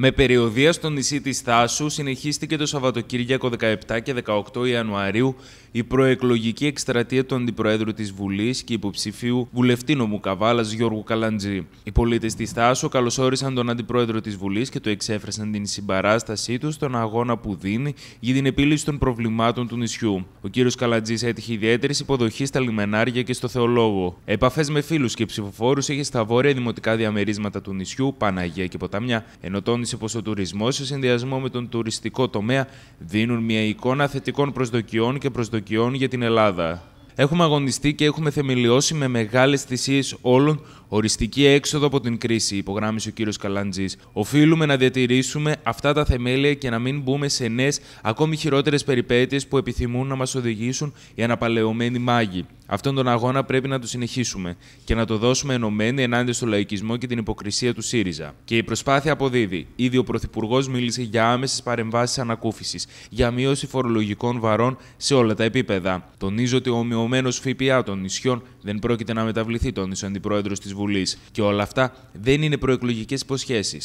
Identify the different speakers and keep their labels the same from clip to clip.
Speaker 1: Με περιοδία στο νησί της Θάσου συνεχίστηκε το Σαββατοκύριακο 17 και 18 Ιανουαρίου η προεκλογική εκστρατεία του Αντιπροέδρου της Βουλής και υποψηφίου βουλευτή νομού Καβάλας Γιώργου Καλαντζή. Οι πολίτες της Θάσο καλωσόρισαν τον Αντιπρόεδρο της Βουλής και του εξέφρασαν την συμπαράστασή του στον αγώνα που δίνει για την επίλυση των προβλημάτων του νησιού. Ο κύριος Καλαντζής έτυχε ιδιαίτερης υποδοχής στα λιμενάρια και στο Θεολόγο. Επαφές με φίλους και ψηφοφόρους είχε στα βόρεια δημοτικά διαμερίσματα του νησιού, Παναγία και Ποταμιά, ενώ τόνισε πως ο τουρισμός σε συνδυασμό με τον τουριστικό τομέα δίνουν μια εικόνα θετικών προσδοκιών και προσδοκιών προσδοκιών για την Ελλάδα. Έχουμε αγωνιστεί και έχουμε θεμελιώσει με μεγάλες θυσίες όλων Οριστική έξοδο από την κρίση, υπογράμμισε ο κύριος Καλάντζης. Οφείλουμε να διατηρήσουμε αυτά τα θεμέλια και να μην μπούμε σε νέες, ακόμη χειρότερες περιπέτειες που επιθυμούν να μας οδηγήσουν οι αναπαλαιωμένοι μάγοι. Αυτόν τον αγώνα πρέπει να το συνεχίσουμε και να το δώσουμε ενωμένοι ενάντια στο λαϊκισμό και την υποκρισία του ΣΥΡΙΖΑ. Και η προσπάθεια αποδίδει. Ήδη ο Πρωθυπουργός μίλησε για άμεσες παρεμβάσεις ανακούφισης, για μείωση φορολογικών βαρών σε όλα τα επίπεδα. Τονίζω ότι ο ομοιωμένος ΦΠΑ των νησιών δεν πρόκειται να μεταβληθεί, τον ο αντιπρόεδρος της και όλα αυτά δεν είναι προεκλογικές υποσχέσεις.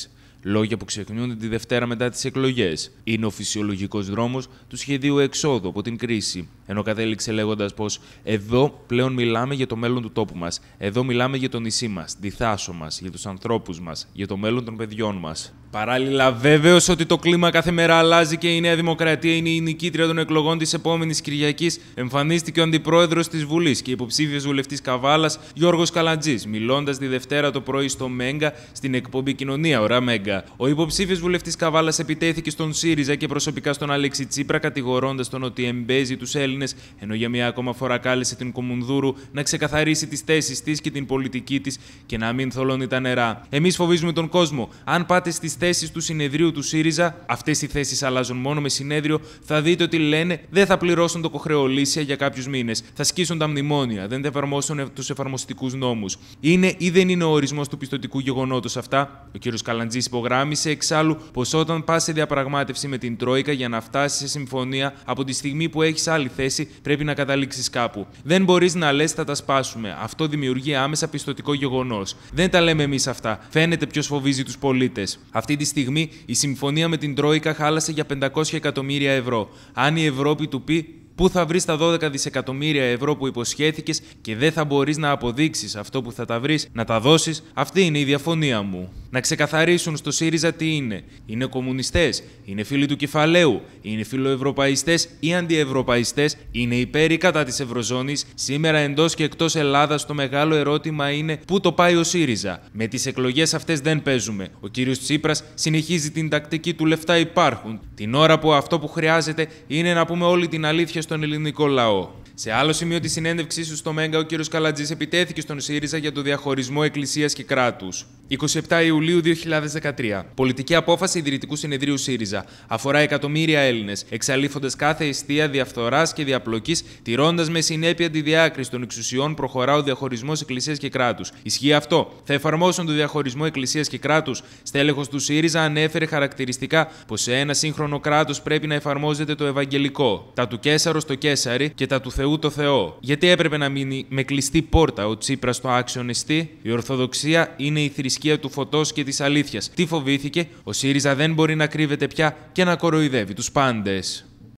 Speaker 1: Λόγια που ξεχνιούνται τη Δευτέρα μετά τις εκλογές. Είναι ο φυσιολογικός δρόμος του σχεδίου εξόδου από την κρίση. Ενώ κατέληξε λέγοντας πως εδώ πλέον μιλάμε για το μέλλον του τόπου μας. Εδώ μιλάμε για το νησί μας, τη θάσο μας, για τους ανθρώπους μας, για το μέλλον των παιδιών μας. Παράλληλα, βέβαιος ότι το κλίμα κάθε μέρα αλλάζει και η Νέα Δημοκρατία είναι η νικήτρια των εκλογών της επόμενης Κυριακής, εμφανίστηκε ο αντιπρόεδρος της Βουλής και υποψήφιος βουλευτής Καβάλας Γιώργος Καλατζής, μιλώντας τη Δευτέρα το πρωί στο Μέγκα στην εκπομπή Κοινωνία, ωραία Μέγκα. Ο υποψήφιος βουλευτής Καβάλας επιτέθηκε στον ΣΥΡΙΖΑ και προσωπικά στον Αλέξη Τσίπρα, κατηγορώντας τον ότι εμπέζει τους Έλληνες, ενώ για μια ακόμα φορά κάλεσε την Κομουνδούρου να ξεκαθαρίσει τις θέσεις της και την πολιτική της και να μην θολώνει τα νερά. Εμείς φοβίζουμε τον κόσμο. Αν πάτε στις θέσεις του συνεδρίου του ΣΥΡΙΖΑ, αυτές οι θέσεις αλλάζουν μόνο με συνέδριο, θα δείτε ότι λένε δεν θα πληρώσουν το κοχρεολίσια για κάποιους μήνες. Θα σκίσουν τα μνημόνια, δεν θα εφαρμόσουν τους εφαρμοστικούς νόμους. Είναι ή δεν είναι ο ορισμός του πιστοτικού γεγονότος αυτά. Ο κ. Καλαντζή Υπογράμμισε εξάλλου πως όταν πας σε διαπραγμάτευση με την Τρόικα για να φτάσεις σε συμφωνία, από τη στιγμή που έχεις άλλη θέση πρέπει να καταλήξεις κάπου. Δεν μπορείς να λες θα τα σπάσουμε. Αυτό δημιουργεί άμεσα πιστοτικό γεγονός. Δεν τα λέμε εμείς αυτά. Φαίνεται ποιος φοβίζει τους πολίτες. Αυτή τη στιγμή η συμφωνία με την Τρόικα χάλασε για 500 εκατομμύρια ευρώ. Αν η Ευρώπη του πει Πού θα βρεις τα 12 δισεκατομμύρια ευρώ που υποσχέθηκες και δεν θα μπορείς να αποδείξεις αυτό που θα τα βρεις, να τα δώσεις, αυτή είναι η διαφωνία μου να ξεκαθαρίσουν στο ΣΥΡΙΖΑ τι είναι. Είναι κομμουνιστές, είναι φίλοι του κεφαλαίου, είναι φιλοευρωπαϊστές ή αντιευρωπαϊστές, είναι υπέρ ή κατά της Ευρωζώνης. Σήμερα εντός και εκτός Ελλάδας το μεγάλο ερώτημα είναι πού το πάει ο ΣΥΡΙΖΑ. Με τις εκλογές αυτές δεν παίζουμε. Ο κ. Τσίπρας συνεχίζει την τακτική του λεφτά υπάρχουν. Την ώρα που αυτό που χρειάζεται είναι να πούμε όλη την αλήθεια στον ελληνικό λαό. Σε άλλο σημείο της συνέντευξής του στο Μέγκα, ο κ. Καλατζής επιτέθηκε στον ΣΥΡΙΖΑ για το διαχωρισμό Εκκλησίας και κράτους. 27 Ιουλίου 2013. Πολιτική απόφαση Ιδρυτικού Συνεδρίου ΣΥΡΙΖΑ. Αφορά εκατομμύρια Έλληνες, εξαλείφοντας κάθε αιστεία διαφθοράς και διαπλοκής, τηρώντας με συνέπεια τη διάκριση των εξουσιών, προχωρά ο διαχωρισμός Εκκλησίας και κράτους. Ισχύει αυτό. Θα εφαρμόσουν το διαχωρισμό Εκκλησίας και κράτους. Στέλεχος του ΣΥΡΙΖΑ ανέφερε χαρακτηριστικά πως σε ένα σύγχρονο κράτος πρέπει να εφαρμόζεται το Ευαγγελικό. Τα του Κέσαρο στο Κέσαρι και τα του Θεού Θεού το Θεό. Γιατί έπρεπε να μείνει με κλειστή πόρτα ο Τσίπρας στο νηστή. Η Ορθοδοξία είναι η θρησκεία του φωτός και της αλήθειας. Τι φοβήθηκε, ο ΣΥΡΙΖΑ δεν μπορεί να κρύβεται πια και να κοροϊδεύει τους πάντες.